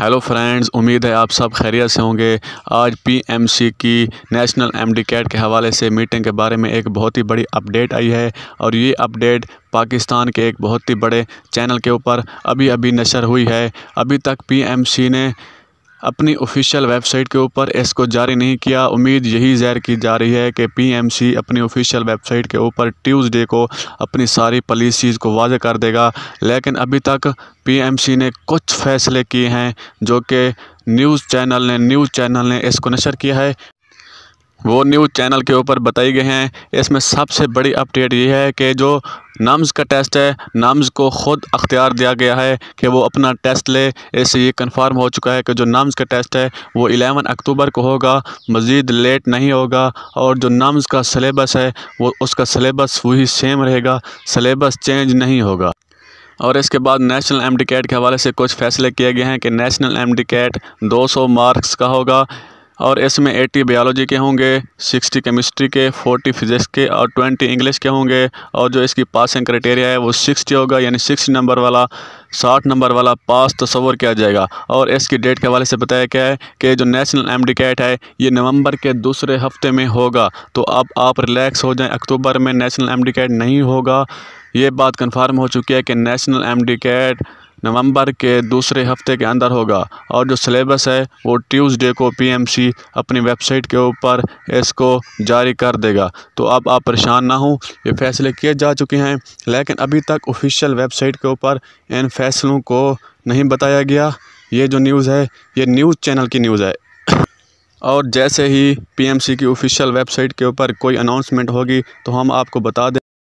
hello friends उम्मीद है आप सब खैरियत से होंगे आज पीएमसी की नेशनल एमडी कैट के हवाले से मीटिंग के बारे में एक बहुत ही बड़ी अपडेट आई है और ये अपडेट पाकिस्तान के एक बहुत ही बड़े चैनल के ऊपर अभी अभी नशर हुई है अभी तक पीएमसी ने अपनी ऑफिशियल वेबसाइट के ऊपर इसको जारी नहीं किया उम्मीद यही ज़ाहिर की जा रही है कि पीएमसी अपनी ऑफिशियल वेबसाइट के ऊपर ट्यूसडे को अपनी सारी पॉलिसीज़ को वाज़ कर देगा लेकिन अभी तक पीएमसी ने कुछ फैसले किए हैं जो कि न्यूज़ चैनल ने न्यूज़ चैनल ने इसको नशर किया है वो न्यूज़ चैनल के ऊपर बताई गई हैं इसमें सबसे बड़ी अपडेट ये है कि जो नम्स का टेस्ट है नाम्स को ख़ुद अख्तियार दिया गया है कि वो अपना टेस्ट ले इससे ये कंफर्म हो चुका है कि जो नाम्स का टेस्ट है वो 11 अक्टूबर को होगा मज़ीद लेट नहीं होगा और जो नाम्स का सलेबस है वो उसका सलेबस वही सेम रहेगा सलेबस चेंज नहीं होगा और इसके बाद नेशनल एम डी कैट के हवाले से कुछ फैसले किए गए हैं कि नेशनल एम डी कैट दो सौ मार्क्स का होगा और इसमें 80 बायोलॉजी के होंगे सिक्सटी केमिस्ट्री के 40 फिजिक्स के और ट्वेंटी इंग्लिश के होंगे और जो इसकी पासिंग क्राइटेरिया है वो सिक्सटी होगा यानी सिक्स नंबर वाला साठ नंबर वाला पास तस्वर तो किया जाएगा और इसकी डेट के हवाले से बताया क्या है कि जो नेशनल एम कैट है ये नवंबर के दूसरे हफ्ते में होगा तो अब आप रिलैक्स हो जाएं अक्टूबर में नेशनल एम कैट नहीं होगा ये बात कंफर्म हो चुकी है कि नेशनल एम डी कैट नवंबर के दूसरे हफ्ते के अंदर होगा और जो सिलेबस है वो ट्यूसडे को पीएमसी अपनी वेबसाइट के ऊपर इसको जारी कर देगा तो अब आप परेशान ना हों ये फैसले किए जा चुके हैं लेकिन अभी तक ऑफिशियल वेबसाइट के ऊपर इन फैसलों को नहीं बताया गया ये जो न्यूज़ है ये न्यूज़ चैनल की न्यूज़ है और जैसे ही पीएमसी की ऑफिशियल वेबसाइट के ऊपर कोई अनाउंसमेंट होगी तो हम आपको बता दें